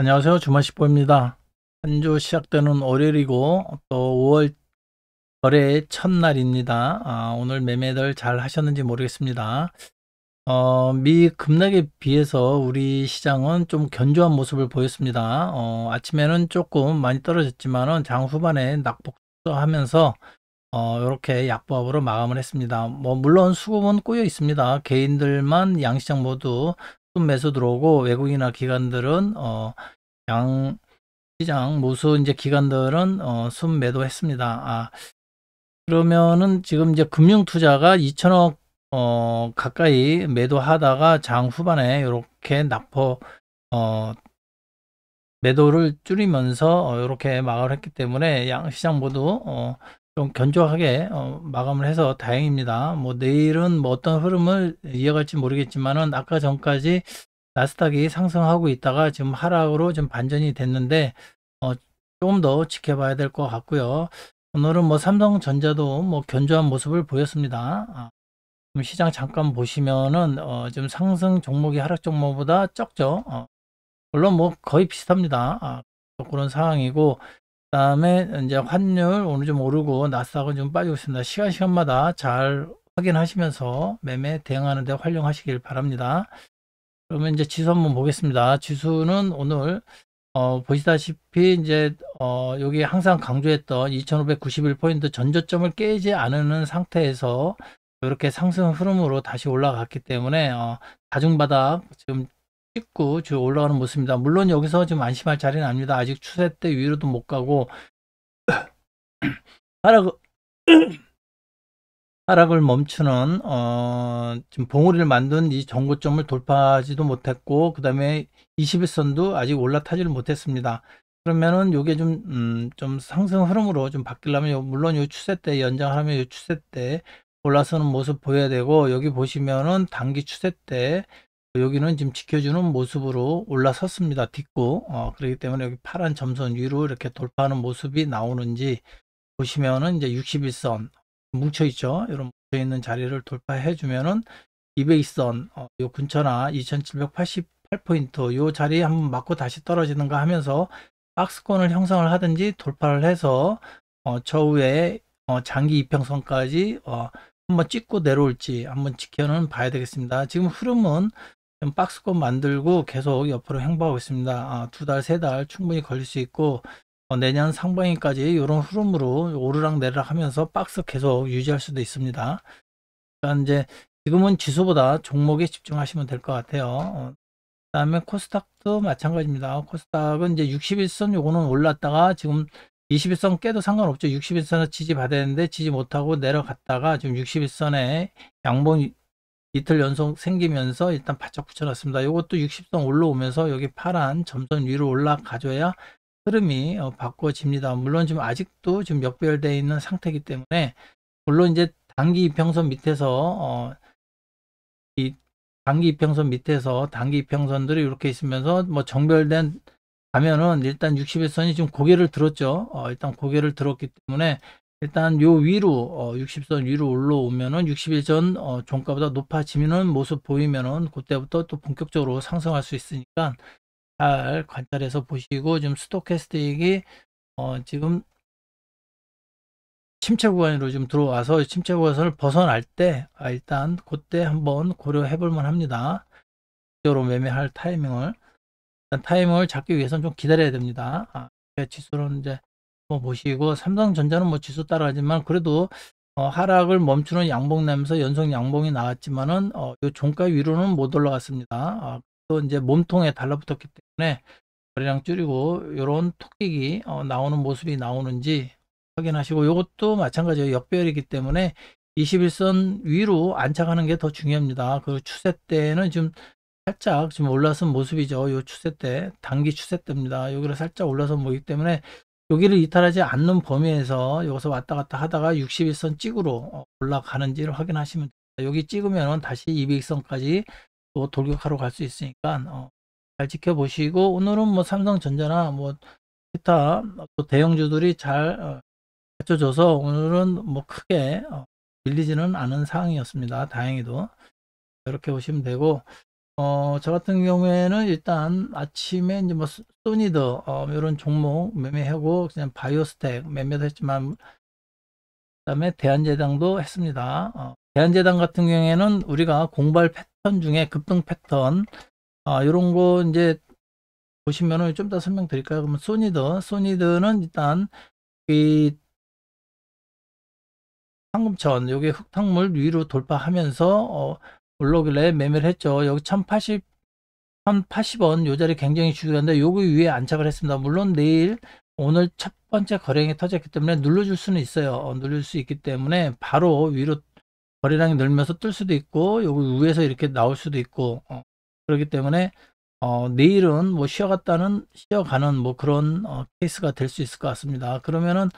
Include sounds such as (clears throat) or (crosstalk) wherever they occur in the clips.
안녕하세요. 주말식보입니다한 주 시작되는 월요일이고 또 5월 거래의 첫날입니다. 아, 오늘 매매들 잘 하셨는지 모르겠습니다. 어, 미 급락에 비해서 우리 시장은 좀 견조한 모습을 보였습니다. 어, 아침에는 조금 많이 떨어졌지만 장 후반에 낙폭하면서 어, 이렇게 약보합으로 마감을 했습니다. 뭐 물론 수급은 꼬여 있습니다. 개인들만 양시장 모두 적금 매수 들어오고 외국이나 기관들은 어, 양 시장 모수 이제 기관들은 어, 순 매도했습니다. 아, 그러면은 지금 이제 금융 투자가 2천억 어, 가까이 매도하다가 장 후반에 이렇게 납포 어, 매도를 줄이면서 이렇게 어, 막을 했기 때문에 양 시장 모두 어, 좀 견조하게 어, 마감을 해서 다행입니다. 뭐 내일은 뭐 어떤 흐름을 이어갈지 모르겠지만은 아까 전까지 나스닥이 상승하고 있다가 지금 하락으로 좀 반전이 됐는데 어, 조금 더 지켜봐야 될 것 같고요. 오늘은 뭐 삼성전자도 뭐 견조한 모습을 보였습니다. 아, 시장 잠깐 보시면은 어, 지금 상승 종목이 하락 종목보다 적죠. 어, 물론 뭐 거의 비슷합니다. 아, 그런 상황이고 다음에 이제 환율 오늘 좀 오르고 나스닥은 좀 빠지고 있습니다. 시간 시간마다 잘 확인하시면서 매매 대응하는 데 활용하시길 바랍니다. 그러면 이제 지수 한번 보겠습니다. 지수는 오늘 어, 보시다시피 이제 어, 여기 항상 강조했던 2591포인트 전저점을 깨지 않는 상태에서 이렇게 상승 흐름으로 다시 올라갔기 때문에 어, 다중바닥 지금 19 지금 올라가는 모습입니다. 물론 여기서 지금 안심할 자리는 아닙니다. 아직 추세 때 위로도 못 가고 (clears throat) 하락을, (clears throat) 하락을 멈추는 어, 지금 봉우리를 만든 이 정고점을 돌파하지도 못했고 그 다음에 21선도 아직 올라타지를 못했습니다. 그러면은 요게 좀, 음, 좀 상승 흐름으로 좀 바뀌려면, 요, 물론 요 추세 때, 연장하면 요 추세 때 올라서는 모습 보여야 되고, 여기 보시면은 단기 추세 때 여기는 지금 지켜주는 모습으로 올라섰습니다. 딛고 어, 그렇기 때문에 여기 파란 점선 위로 이렇게 돌파하는 모습이 나오는지 보시면은 이제 61선 뭉쳐 있죠. 이런 뭉쳐 있는 자리를 돌파해 주면은 200선 어, 요 근처나 2788포인트 요 자리 에 한번 맞고 다시 떨어지는가 하면서 박스권을 형성을 하든지 돌파를 해서 어, 저우에 어, 장기 이평선까지 어, 한번 찍고 내려올지 한번 지켜는 봐야 되겠습니다. 지금 흐름은 박스권 만들고 계속 옆으로 행보하고 있습니다. 아, 두 달, 세 달 충분히 걸릴 수 있고 어, 내년 상반기까지 이런 흐름으로 오르락 내리락 하면서 박스 계속 유지할 수도 있습니다. 그러니까 이제 지금은 지수보다 종목에 집중하시면 될 것 같아요. 어, 그 다음에 코스닥도 마찬가지입니다. 코스닥은 이제 61선 요거는 올랐다가 지금 21선 깨도 상관없죠. 61선을 지지받았는데 지지 못하고 내려갔다가 지금 61선에 양봉 이틀 연속 생기면서 일단 바짝 붙여놨습니다. 이것도 60선 올라오면서 여기 파란 점선 위로 올라가줘야 흐름이 어, 바꿔집니다. 물론 지금 아직도 지금 역별되어 있는 상태이기 때문에 물론 이제 단기 이평선 밑에서 어, 이 단기 이평선 밑에서 단기 이평선들이 이렇게 있으면서 뭐 정별된 가면은 일단 61선이 지금 고개를 들었죠. 어, 일단 고개를 들었기 때문에 일단 요 위로 어, 60선 위로 올라오면은 60일 전 어, 종가보다 높아지는 모습 보이면은 그때부터 또 본격적으로 상승할 수 있으니까 잘 관찰해서 보시고 지금 스토캐스틱이 어, 지금 침체 구간으로 지금 들어와서 침체 구간을 벗어날 때 아, 일단 그때 한번 고려해 볼만 합니다. 적으로 매매할 타이밍을 일단 타이밍을 잡기 위해서는 좀 기다려야 됩니다. 아, 그 지수는 이제 뭐 보시고 삼성전자는 뭐 지수 따라하지만 그래도 어, 하락을 멈추는 양봉 나면서 연속 양봉이 나왔지만은 어, 요 종가 위로는 못 올라갔습니다. 아, 또 이제 몸통에 달라붙었기 때문에 거래량 줄이고 이런 토끼기 어, 나오는 모습이 나오는지 확인하시고 이것도 마찬가지로 역별이기 때문에 21선 위로 안착하는 게 더 중요합니다. 그 추세 때는 지금 살짝 지금 올라선 모습이죠. 요 추세 때 단기 추세 때입니다. 여기를 살짝 올라선 모기 때문에 여기를 이탈하지 않는 범위에서 여기서 왔다 갔다 하다가 61선 찍으로 어, 올라가는지를 확인하시면 됩니다. 여기 찍으면 다시 200선까지 또 돌격하러 갈 수 있으니까 어, 잘 지켜보시고 오늘은 뭐 삼성전자나 뭐 기타 또 대형주들이 잘갖춰줘서 어, 오늘은 뭐 크게 어, 밀리지는 않은 상황이었습니다. 다행히도 이렇게 보시면 되고 어, 저 같은 경우에는 일단 아침에 이제 뭐 소니드 어, 이런 종목 매매하고 그냥 바이오스텍 매매도 했지만 그다음에 대한재당도 했습니다. 어, 대한재당 같은 경우에는 우리가 공발 패턴 중에 급등 패턴 아, 이런 거 이제 보시면은 좀 더 설명드릴까요? 그러면 소니드 소니드는 일단 이 황금천 여기 흙탕물 위로 돌파하면서 어, 올라오길래 매매를 했죠. 여기 1080, 1080원 요 자리 굉장히 중요한데 여기 위에 안착을 했습니다. 물론 내일 오늘 첫 번째 거래량이 터졌기 때문에 눌러줄 수는 있어요. 어, 눌릴 수 있기 때문에 바로 위로 거래량이 늘면서 뜰 수도 있고 여기 위에서 이렇게 나올 수도 있고 어, 그렇기 때문에 어, 내일은 뭐 쉬어갔다는 쉬어가는 뭐 그런 어, 케이스가 될 수 있을 것 같습니다. 그러면은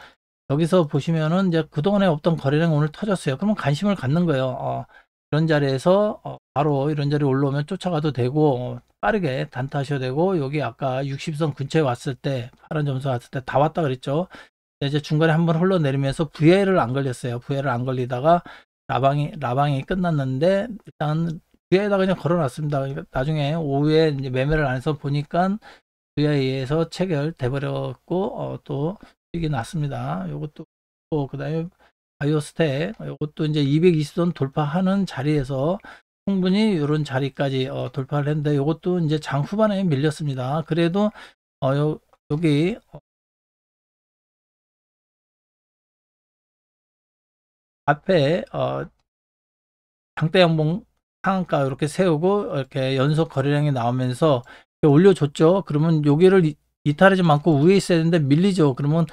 여기서 보시면은 이제 그동안에 없던 거래량 이 오늘 터졌어요. 그러면 관심을 갖는 거예요. 어, 이런 자리에서 어, 바로 이런 자리 에 올라오면 쫓아가도 되고 어, 빠르게 단타하셔도 되고 여기 아까 60선 근처에 왔을 때 파란 점수 왔을 때 다 왔다 그랬죠. 이제 중간에 한 번 흘러내리면서 v l 를안 걸렸어요. v l 를안 걸리다가 라방이 라방이 끝났는데 일단 VL에다 그냥 걸어놨습니다. 그러니까 나중에 오후에 매매를 안 해서 보니까 VL에서 체결 돼버렸고 어, 또 이게 났습니다. 이것도 그 다음에 바이오스택 이것도 이제 220선 돌파하는 자리에서 충분히 이런 자리까지 어, 돌파를 했는데 이것도 이제 장 후반에 밀렸습니다. 그래도 어, 요, 여기 어, 앞에 어, 장대 양봉 상한가 이렇게 세우고 이렇게 연속 거래량이 나오면서 올려줬죠. 그러면 여기를 이탈하지 않고 위에 있어야 되는데 밀리죠. 그러면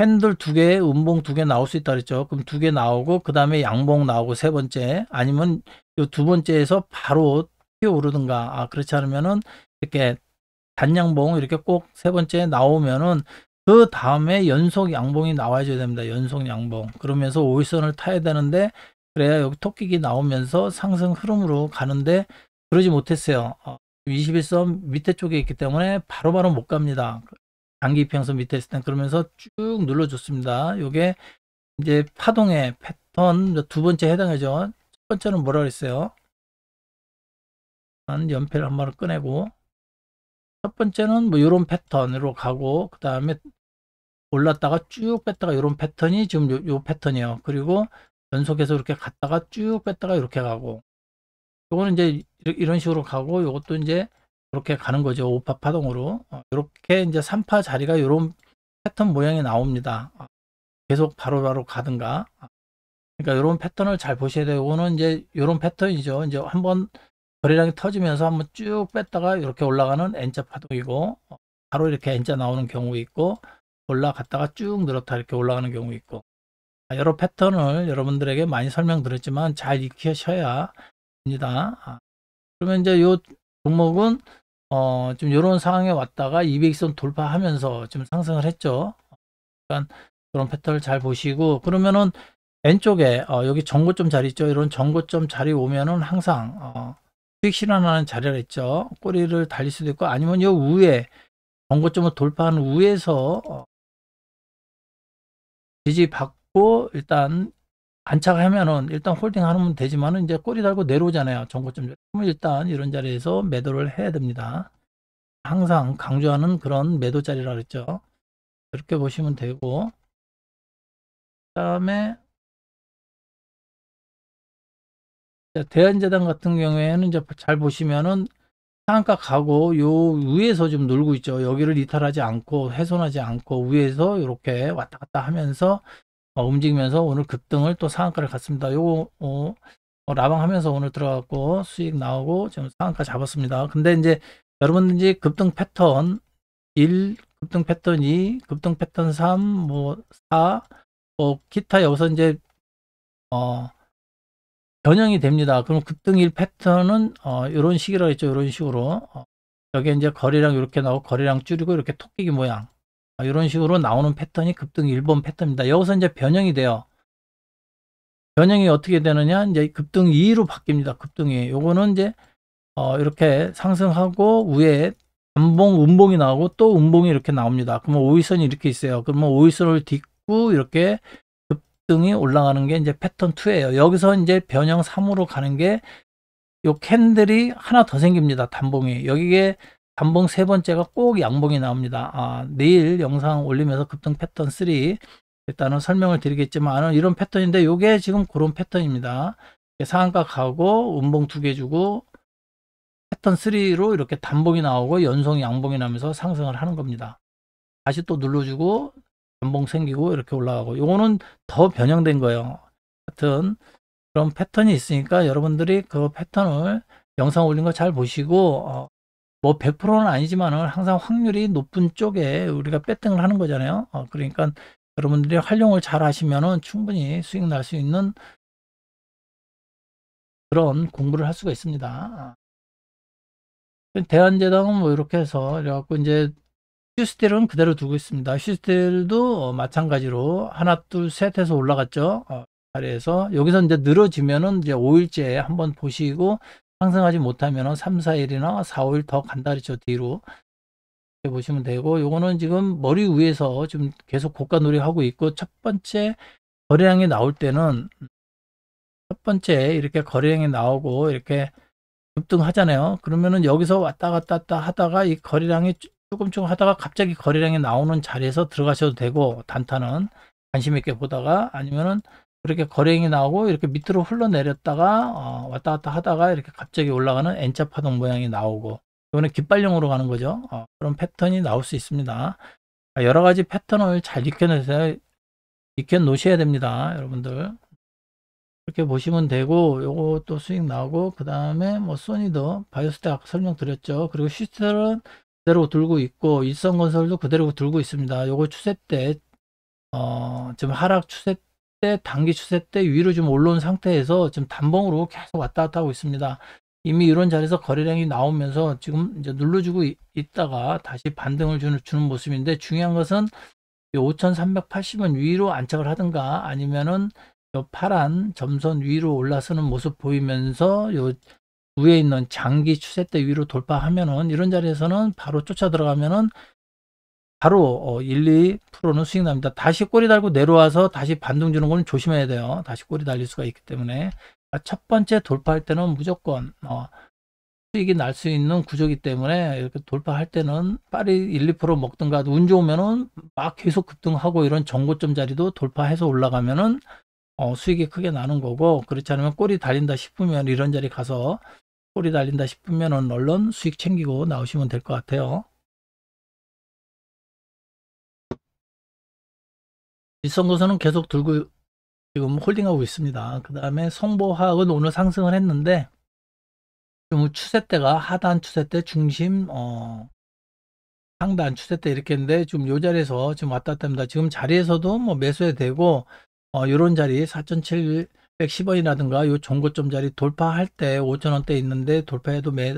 핸들 두 개, 음봉 두 개 나올 수 있다 그랬죠. 그럼 두 개 나오고 그 다음에 양봉 나오고 세 번째 아니면 요두 번째에서 바로 뛰어오르든가 아 그렇지 않으면은 이렇게 단양봉 이렇게 꼭 세 번째 나오면은 그 다음에 연속 양봉이 나와줘야 됩니다. 연속 양봉 그러면서 오일선을 타야 되는데 그래야 여기 토끼기 나오면서 상승 흐름으로 가는데 그러지 못했어요. 21선 어, 밑에 쪽에 있기 때문에 바로바로 바로 못 갑니다. 단기 평선 밑에 있을 땐 그러면서 쭉 눌러줬습니다. 요게 이제 파동의 패턴 두 번째 해당이죠. 첫 번째는 뭐라 그랬어요? 연패를한 번을 꺼내고 첫 번째는 뭐 이런 패턴으로 가고 그 다음에 올랐다가 쭉 뺐다가 이런 패턴이 지금 요, 요 패턴이에요. 그리고 연속해서 이렇게 갔다가 쭉 뺐다가 이렇게 가고 요거는 이제 이런 식으로 가고 요것도 이제 이렇게 가는 거죠. 5파 파동으로. 이렇게 어, 이제 3파 자리가 이런 패턴 모양이 나옵니다. 어, 계속 바로바로 바로 가든가. 어, 그러니까 이런 패턴을 잘 보셔야 되고, 이거는 이제 이런 패턴이죠. 이제 한번 거래량이 터지면서 한번 쭉 뺐다가 이렇게 올라가는 N자 파동이고 바로 이렇게 N자 나오는 경우 있고 올라갔다가 쭉 늘었다 이렇게 올라가는 경우 있고 아, 여러 패턴을 여러분들에게 많이 설명드렸지만 잘 익히셔야 합니다. 아, 그러면 이제 요 종목은 어, 좀 이런 상황에 왔다가 200선 돌파하면서 좀 상승을 했죠. 그러니까 그런 패턴을 잘 보시고 그러면은 왼쪽에 어, 여기 정고점 자리 있죠. 이런 정고점 자리 오면은 항상 어, 수익 실현하는 자리를 했죠. 꼬리를 달릴 수도 있고 아니면 요 위에 정고점을 돌파한 위에서 어, 지지 받고 일단 안착하면은 일단 홀딩 하면 되지만은 이제 꼬리 달고 내려오잖아요. 정고점. 일단 이런 자리에서 매도를 해야 됩니다. 항상 강조하는 그런 매도 자리라 그랬죠. 이렇게 보시면 되고 그다음에 대한재단 같은 경우에는 이제 잘 보시면은 상한가 가고 요 위에서 좀 놀고 있죠. 여기를 이탈하지 않고 훼손하지 않고 위에서 이렇게 왔다 갔다 하면서 어, 움직이면서 오늘 급등을 또 상한가를 갔습니다. 요거 어, 어, 라방하면서 오늘 들어갔고 수익 나오고 지금 상한가 잡았습니다. 근데 이제 여러분 들 이제 급등 패턴 1, 급등 패턴 2, 급등 패턴 3, 뭐 4, 뭐 어, 기타 여기서 이제 어 변형이 됩니다. 그럼 급등 1 패턴은 어 이런 식이라고 했죠. 이런 식으로 어, 여기 이제 거리량 이렇게 나오고 거리량 줄이고 이렇게 토끼기 모양 아, 이런 식으로 나오는 패턴이 급등 1번 패턴입니다. 여기서 이제 변형이 돼요. 변형이 어떻게 되느냐? 이제 급등 2로 바뀝니다. 급등 이 요거는 이제 어 이렇게 상승하고 위에 단봉 음봉이 나오고 또 음봉이 이렇게 나옵니다. 그러면 오일선이 이렇게 있어요. 그러면 오일선을 딛고 이렇게 급등이 올라가는 게 이제 패턴 2예요. 여기서 이제 변형 3으로 가는 게 요 캔들이 하나 더 생깁니다. 단봉이. 여기에 단봉 세 번째가 꼭 양봉이 나옵니다. 아, 내일 영상 올리면서 급등 패턴 3 일단은 설명을 드리겠지만 이런 패턴인데 요게 지금 그런 패턴입니다. 상한가가고 음봉 두 개 주고 패턴 3로 이렇게 단봉이 나오고 연속 양봉이 나면서 상승을 하는 겁니다. 다시 또 눌러주고 단봉 생기고 이렇게 올라가고 요거는 더 변형된 거예요. 하여튼 그런 패턴이 있으니까 여러분들이 그 패턴을 영상 올린 거 잘 보시고 어, 뭐 100%는 아니지만은 항상 확률이 높은 쪽에 우리가 배팅을 하는 거잖아요. 어, 그러니까 여러분들이 활용을 잘 하시면은 충분히 수익 날 수 있는 그런 공부를 할 수가 있습니다. 어. 대한제당은 뭐 이렇게 해서 그래갖고 이제 휴스틸은 그대로 두고 있습니다. 휴스틸도 마찬가지로 하나 둘 셋 해서 올라갔죠. 어, 자리에서 여기서 이제 늘어지면은 이제 5일째 한번 보시고 상승하지 못하면 3, 4일이나 4, 5일 더 간다리죠 뒤로 보시면 되고 요거는 지금 머리 위에서 지금 계속 고가 놀이하고 있고 첫 번째 거래량이 나올 때는 첫 번째 이렇게 거래량이 나오고 이렇게 급등하잖아요 그러면은 여기서 왔다 갔다 하다가 이 거래량이 조금 조금 하다가 갑자기 거래량이 나오는 자리에서 들어가셔도 되고 단타는 관심 있게 보다가 아니면은 이렇게 거랭이 래 나오고 이렇게 밑으로 흘러내렸다가 어, 왔다 갔다 하다가 이렇게 갑자기 올라가는 N자 파동 모양이 나오고 이거는 깃발형으로 가는 거죠. 어, 그런 패턴이 나올 수 있습니다. 아, 여러 가지 패턴을 잘 익혀내세요. 익혀놓으셔야 됩니다. 여러분들. 이렇게 보시면 되고 요것도 수익 나오고 그 다음에 뭐 소니도 바이오스테 아까 설명드렸죠 그리고 시스템은 그대로 들고 있고 일성건설도 그대로 들고 있습니다 요거 추세 때 어, 지금 하락 추세 때 단기 추세 때 위로 좀 올라온 상태에서 지금 단봉으로 계속 왔다 갔다 하고 있습니다. 이미 이런 자리에서 거래량이 나오면서 지금 이제 눌러주고 있다가 다시 반등을 주는, 주는 모습인데 중요한 것은 5,380원 위로 안착을 하든가 아니면은 요 파란 점선 위로 올라서는 모습 보이면서 요 위에 있는 장기 추세때 위로 돌파하면은 이런 자리에서는 바로 쫓아 들어가면은 바로 어, 1, 2%는 수익 납니다. 다시 꼬리 달고 내려와서 다시 반등 주는 건 조심해야 돼요. 다시 꼬리 달릴 수가 있기 때문에 아, 첫 번째 돌파할 때는 무조건 어, 수익이 날 수 있는 구조기 이 때문에 이렇게 돌파할 때는 빨리 1, 2% 먹든가 운 좋으면은 막 계속 급등하고 이런 정고점 자리도 돌파해서 올라가면은 어, 수익이 크게 나는 거고 그렇지 않으면 꼬리 달린다 싶으면 이런 자리 가서 꼬리 달린다 싶으면 얼른 수익 챙기고 나오시면 될 것 같아요. 일성도서는 계속 들고 지금 홀딩하고 있습니다. 그 다음에 송보화학은 오늘 상승을 했는데 지추세때가 하단 추세때 중심 어 상단 추세때 이렇게 했는데 지금 요 자리에서 지금 왔다 갔다 합니다. 지금 자리에서도 뭐 매수해 되고 어 요런 자리 4,710원이라든가 요 종고점 자리 돌파할 때 5,000원대 있는데 돌파해도 매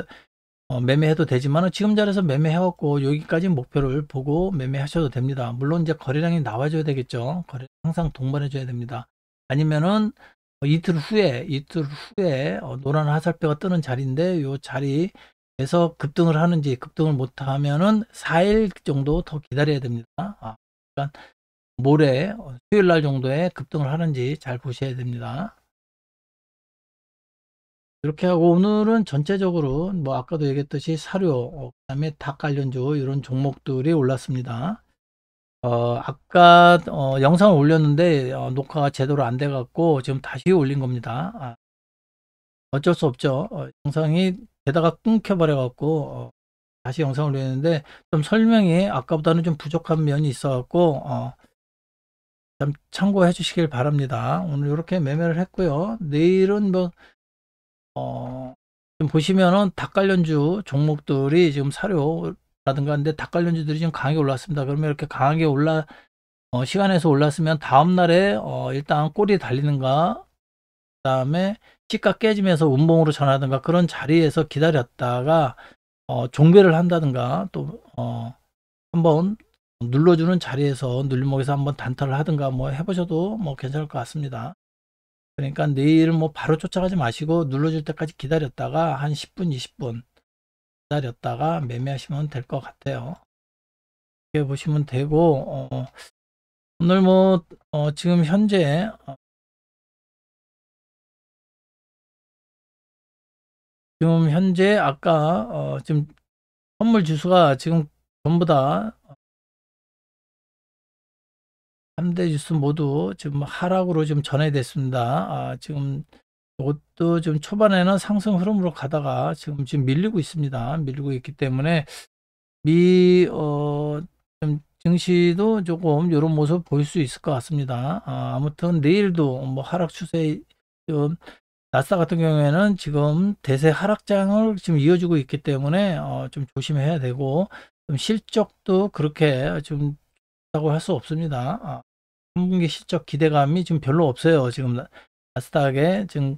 어, 매매해도 되지만 지금 자리에서 매매해왔고 여기까지 목표를 보고 매매하셔도 됩니다. 물론 이제 거래량이 나와줘야 되겠죠. 거래 항상 동반해줘야 됩니다. 아니면은 어, 이틀 후에 이틀 후에 어, 노란 화살표가 뜨는 자리인데 이 자리에서 급등을 하는지 급등을 못하면은 4일 정도 더 기다려야 됩니다. 아, 그러니까 모레 어, 수요일 날 정도에 급등을 하는지 잘 보셔야 됩니다. 이렇게 하고 오늘은 전체적으로 뭐 아까도 얘기했듯이 사료, 어, 그다음에 닭 관련주 이런 종목들이 올랐습니다. 어, 아까 어, 영상을 올렸는데 어, 녹화가 제대로 안 돼 갖고 지금 다시 올린 겁니다. 아, 어쩔 수 없죠. 어, 영상이 되다가 끊겨버려 갖고 어, 다시 영상을 올렸는데좀 설명이 아까보다는 좀 부족한 면이 있어 갖고 어, 참고해 주시길 바랍니다. 오늘 이렇게 매매를 했고요. 내일은 뭐 어, 지금 보시면은 닭 관련주 종목들이 지금 사료라든가 근데 닭 관련주들이 지금 강하게 올랐습니다. 그러면 이렇게 강하게 올라 어, 시간에서 올랐으면 다음 날에 어, 일단 꼬리 달리는가 그다음에 시가 깨지면서 운봉으로 전하든가 그런 자리에서 기다렸다가 어, 종배를 한다든가 또 어, 한번 눌러주는 자리에서 눌림목에서 한번 단타를 하든가 뭐 해보셔도 뭐 괜찮을 것 같습니다. 그러니까 내일 뭐 바로 쫓아가지 마시고 눌러줄 때까지 기다렸다가 한 10분, 20분 기다렸다가 매매하시면 될 것 같아요. 이렇게 보시면 되고 어, 오늘 뭐 어, 지금 현재 어, 지금 현재 아까 어, 지금 선물 지수가 지금 전부 다 3대 뉴스 모두 지금 하락으로 좀 전해됐습니다. 아, 지금 이것도 좀 초반에는 상승 흐름으로 가다가 지금 지금 밀리고 있습니다. 밀리고 있기 때문에 미, 어, 좀 증시도 조금 이런 모습 보일 수 있을 것 같습니다. 아, 무튼 내일도 뭐 하락 추세 좀 나스 같은 경우에는 지금 대세 하락장을 지금 이어주고 있기 때문에 어, 좀 조심해야 되고 좀 실적도 그렇게 좀 좋다고 할 수 없습니다. 아, 3분기 실적 기대감이 지금 별로 없어요. 지금 나스닥에 지금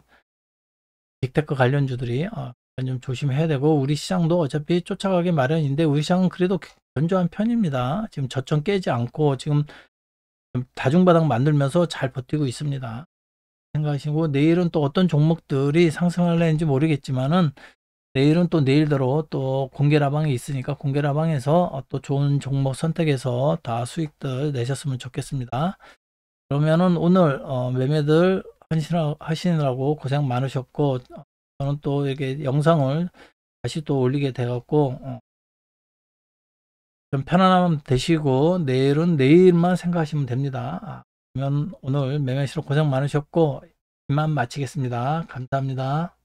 빅테크 관련주들이 아, 좀 조심해야 되고 우리 시장도 어차피 쫓아가기 마련인데 우리 시장은 그래도 견조한 편입니다. 지금 저점 깨지 않고 지금 다중바닥 만들면서 잘 버티고 있습니다. 생각하시고 내일은 또 어떤 종목들이 상승할는지 모르겠지만은 내일은 또 내일대로 또 공개라방이 있으니까 공개라방에서 어, 또 좋은 종목 선택해서 다 수익들 내셨으면 좋겠습니다. 그러면은 오늘 어, 매매들 하시느라고 고생 많으셨고 어, 저는 또 이렇게 영상을 다시 또 올리게 돼갖고 좀 편안함 되시고 내일은 내일만 생각하시면 됩니다. 아, 그러면 오늘 매매실로 고생 많으셨고 이만 마치겠습니다. 감사합니다.